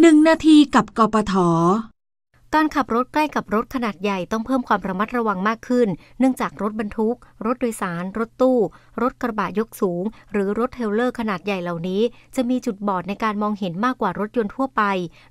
หนึ่งนาทีกับกปทการขับรถใกล้กับรถขนาดใหญ่ต้องเพิ่มความระมัดระวังมากขึ้น เนื่องจากรถบรรทุก รถโดยสาร รถตู้ รถกระบะยกสูง หรือรถเทเลอร์ขนาดใหญ่เหล่านี้ จะมีจุดบอดในการมองเห็นมากกว่ารถยนต์ทั่วไป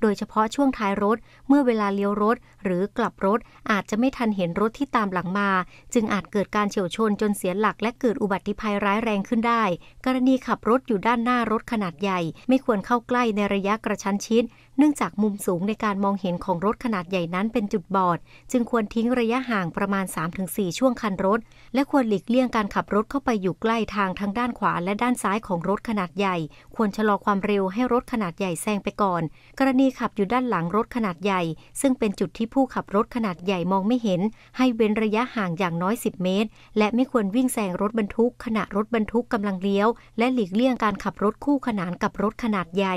โดยเฉพาะช่วงท้ายรถ เมื่อเวลาเลี้ยวรถ หรือกลับรถอาจจะไม่ทันเห็นรถที่ตามหลังมา จึงอาจเกิดการเฉียวชนจนเสียหลักและเกิดอุบัติภัยร้ายแรงขึ้นได้ กรณีขับรถอยู่ด้านหน้ารถขนาดใหญ่ ไม่ควรเข้าใกล้ในระยะกระชั้นชิด เนื่องจากมุมสูงในการมองเห็นของรถขนาดใหญ่นั้นเป็นจุดบอด จึงควรทิ้งระยะห่างประมาณ3-4ช่วงคันรถ และควรหลีกเลี่ยงการขับรถเข้าไปอยู่ใกล้ทางทั้งด้านขวาและด้านซ้ายของรถขนาดใหญ่ ควรชะลอความเร็วให้รถขนาดใหญ่แซงไปก่อน กรณีขับอยู่ด้านหลังรถขนาดใหญ่ ซึ่งเป็นจุดที่ผู้ขับรถขนาดใหญ่มองไม่เห็น ให้เว้นระยะห่างอย่างน้อย 10 เมตร และไม่ควรวิ่งแซงรถบรรทุก ขณะรถบรรทุกกำลังเลี้ยวและหลีกเลี่ยงการขับรถคู่ขนานกับรถขนาดใหญ่